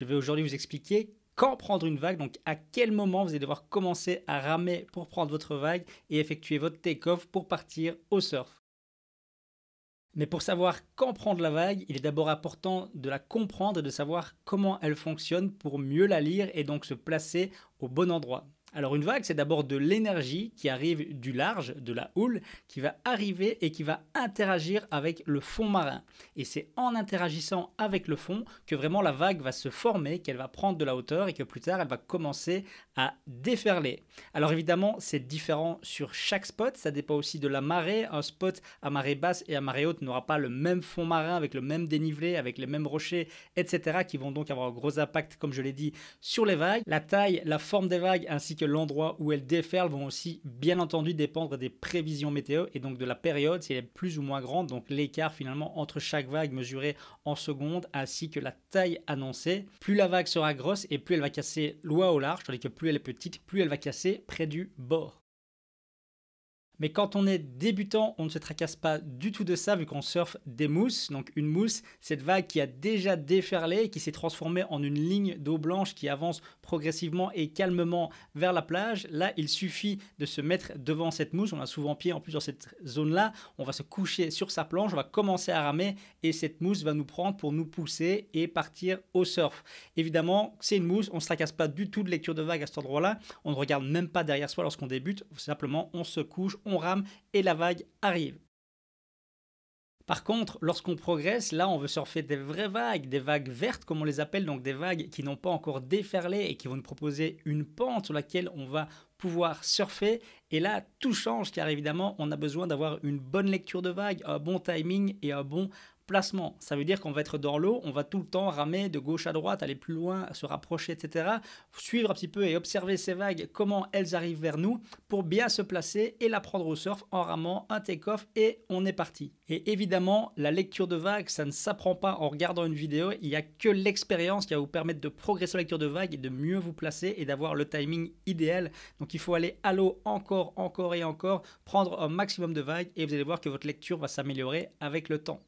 Je vais aujourd'hui vous expliquer quand prendre une vague, donc à quel moment vous allez devoir commencer à ramer pour prendre votre vague et effectuer votre take-off pour partir au surf. Mais pour savoir quand prendre la vague, il est d'abord important de la comprendre et de savoir comment elle fonctionne pour mieux la lire et donc se placer au bon endroit. Alors une vague, c'est d'abord de l'énergie qui arrive du large, de la houle, qui va arriver et qui va interagir avec le fond marin. Et c'est en interagissant avec le fond que vraiment la vague va se former, qu'elle va prendre de la hauteur et que plus tard, elle va commencer à déferler. Alors évidemment, c'est différent sur chaque spot, ça dépend aussi de la marée. Un spot à marée basse et à marée haute n'aura pas le même fond marin avec le même dénivelé, avec les mêmes rochers, etc., qui vont donc avoir un gros impact, comme je l'ai dit, sur les vagues. La taille, la forme des vagues ainsi que l'endroit où elles déferlent vont aussi bien entendu dépendre des prévisions météo et donc de la période, si elle est plus ou moins grande, donc l'écart finalement entre chaque vague mesurée en secondes ainsi que la taille annoncée. Plus la vague sera grosse et plus elle va casser loin au large, tandis que plus elle est petite, plus elle va casser près du bord. Mais quand on est débutant, on ne se tracasse pas du tout de ça vu qu'on surfe des mousses. Donc une mousse, cette vague qui a déjà déferlé qui s'est transformée en une ligne d'eau blanche qui avance progressivement et calmement vers la plage. Là, il suffit de se mettre devant cette mousse. On a souvent pied en plus dans cette zone-là. On va se coucher sur sa planche, on va commencer à ramer et cette mousse va nous prendre pour nous pousser et partir au surf. Évidemment, c'est une mousse, on ne se tracasse pas du tout de lecture de vague à cet endroit-là. On ne regarde même pas derrière soi lorsqu'on débute. Simplement, on se couche, on rame et la vague arrive. Par contre, lorsqu'on progresse, là, on veut surfer des vraies vagues, des vagues vertes comme on les appelle, donc des vagues qui n'ont pas encore déferlé et qui vont nous proposer une pente sur laquelle on va pouvoir surfer. Et là, tout change car évidemment, on a besoin d'avoir une bonne lecture de vagues, un bon timing et un bon placement. Ça veut dire qu'on va être dans l'eau, on va tout le temps ramer de gauche à droite, aller plus loin, se rapprocher, etc. Suivre un petit peu et observer ces vagues, comment elles arrivent vers nous, pour bien se placer et la prendre au surf en ramant un take-off et on est parti. Et évidemment, la lecture de vagues, ça ne s'apprend pas en regardant une vidéo, il n'y a que l'expérience qui va vous permettre de progresser en lecture de vagues et de mieux vous placer et d'avoir le timing idéal. Donc il faut aller à l'eau encore, encore et encore, prendre un maximum de vagues et vous allez voir que votre lecture va s'améliorer avec le temps.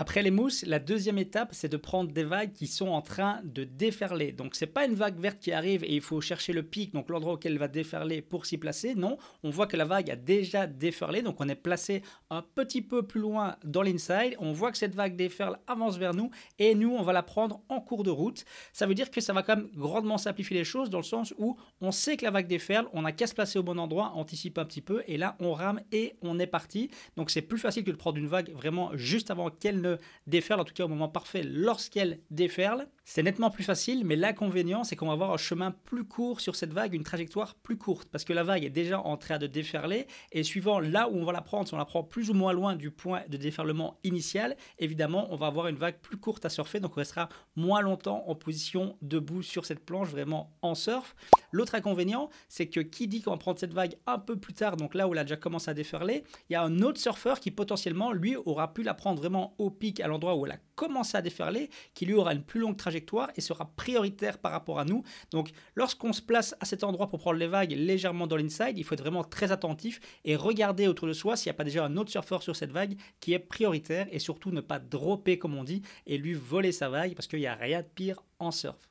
Après les mousses, la deuxième étape, c'est de prendre des vagues qui sont en train de déferler. Donc ce n'est pas une vague verte qui arrive et il faut chercher le pic, donc l'endroit auquel elle va déferler pour s'y placer. Non, on voit que la vague a déjà déferlé, donc on est placé un petit peu plus loin dans l'inside. On voit que cette vague déferle avance vers nous et nous on va la prendre en cours de route. Ça veut dire que ça va quand même grandement simplifier les choses dans le sens où on sait que la vague déferle, on n'a qu'à se placer au bon endroit, anticipe un petit peu et là on rame et on est parti. Donc c'est plus facile que de prendre une vague vraiment juste avant qu'elle ne déferle, en tout cas au moment parfait, lorsqu'elle déferle. C'est nettement plus facile, mais l'inconvénient, c'est qu'on va avoir un chemin plus court sur cette vague, une trajectoire plus courte, parce que la vague est déjà en train de déferler, et suivant là où on va la prendre, si on la prend plus ou moins loin du point de déferlement initial, évidemment, on va avoir une vague plus courte à surfer, donc on restera moins longtemps en position debout sur cette planche, vraiment en surf. L'autre inconvénient, c'est que qui dit qu'on va prendre cette vague un peu plus tard, donc là où elle a déjà commencé à déferler, il y a un autre surfeur qui potentiellement, lui, aura pu la prendre vraiment au à l'endroit où elle a commencé à déferler, qui lui aura une plus longue trajectoire et sera prioritaire par rapport à nous. Donc lorsqu'on se place à cet endroit pour prendre les vagues légèrement dans l'inside, il faut être vraiment très attentif et regarder autour de soi s'il n'y a pas déjà un autre surfeur sur cette vague qui est prioritaire et surtout ne pas dropper comme on dit et lui voler sa vague parce qu'il n'y a rien de pire en surf.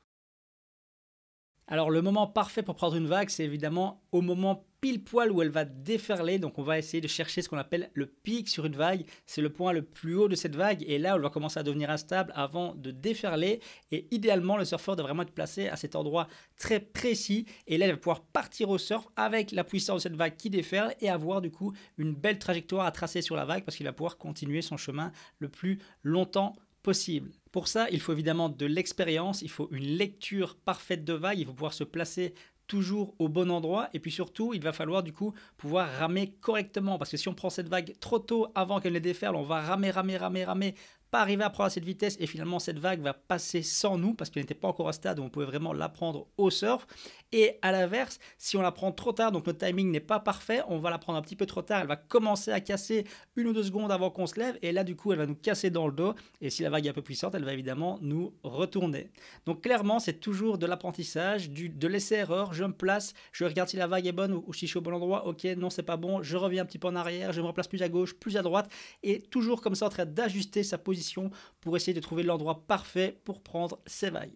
Alors le moment parfait pour prendre une vague, c'est évidemment au moment pile poil où elle va déferler. Donc on va essayer de chercher ce qu'on appelle le pic sur une vague. C'est le point le plus haut de cette vague. Et là, elle va commencer à devenir instable avant de déferler. Et idéalement, le surfeur doit vraiment être placé à cet endroit très précis. Et là, il va pouvoir partir au surf avec la puissance de cette vague qui déferle et avoir du coup une belle trajectoire à tracer sur la vague parce qu'il va pouvoir continuer son chemin le plus longtemps possible. Pour ça, il faut évidemment de l'expérience, il faut une lecture parfaite de vague, il faut pouvoir se placer toujours au bon endroit et puis surtout il va falloir du coup pouvoir ramer correctement parce que si on prend cette vague trop tôt avant qu'elle ne déferle on va ramer ramer ramer ramer pas arriver à prendre cette vitesse et finalement cette vague va passer sans nous parce qu'elle n'était pas encore à stade où on pouvait vraiment la prendre au surf. Et à l'inverse, si on la prend trop tard, donc notre timing n'est pas parfait, on va la prendre un petit peu trop tard, elle va commencer à casser une ou deux secondes avant qu'on se lève et là du coup elle va nous casser dans le dos et si la vague est un peu puissante, elle va évidemment nous retourner. Donc clairement c'est toujours de l'apprentissage, de l'essai-erreur, je me place, je regarde si la vague est bonne ou, ou si je suis au bon endroit, ok non c'est pas bon, je reviens un petit peu en arrière, je me replace plus à gauche, plus à droite et toujours comme ça en train d'ajuster sa position pour essayer de trouver l'endroit parfait pour prendre ses vagues.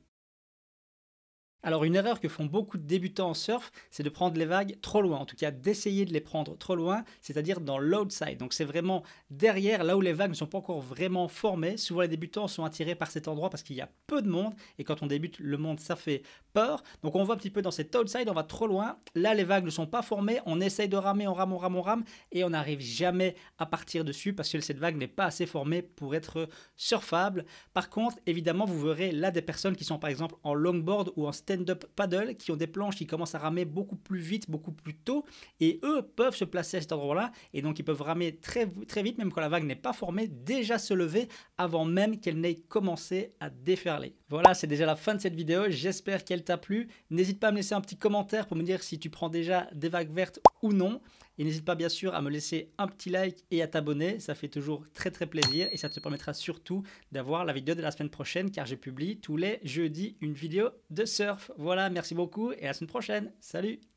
Alors une erreur que font beaucoup de débutants en surf, c'est de prendre les vagues trop loin, en tout cas d'essayer de les prendre trop loin, c'est-à-dire dans l'outside. Donc c'est vraiment derrière, là où les vagues ne sont pas encore vraiment formées. Souvent les débutants sont attirés par cet endroit parce qu'il y a peu de monde, et quand on débute, le monde, ça fait peur. Donc on voit un petit peu dans cet outside, on va trop loin. Là les vagues ne sont pas formées, on essaye de ramer, on rame, on rame, on rame, et on n'arrive jamais à partir dessus parce que cette vague n'est pas assez formée pour être surfable. Par contre, évidemment, vous verrez là des personnes qui sont par exemple en longboard ou en step up paddle qui ont des planches qui commencent à ramer beaucoup plus vite, beaucoup plus tôt. Et eux peuvent se placer à cet endroit-là. Et donc, ils peuvent ramer très, très vite, même quand la vague n'est pas formée, déjà se lever avant même qu'elle n'ait commencé à déferler. Voilà, c'est déjà la fin de cette vidéo. J'espère qu'elle t'a plu. N'hésite pas à me laisser un petit commentaire pour me dire si tu prends déjà des vagues vertes ou non. Et n'hésite pas bien sûr à me laisser un petit like et à t'abonner, ça fait toujours très très plaisir et ça te permettra surtout d'avoir la vidéo de la semaine prochaine car j'ai publié tous les jeudis une vidéo de surf. Voilà, merci beaucoup et à la semaine prochaine. Salut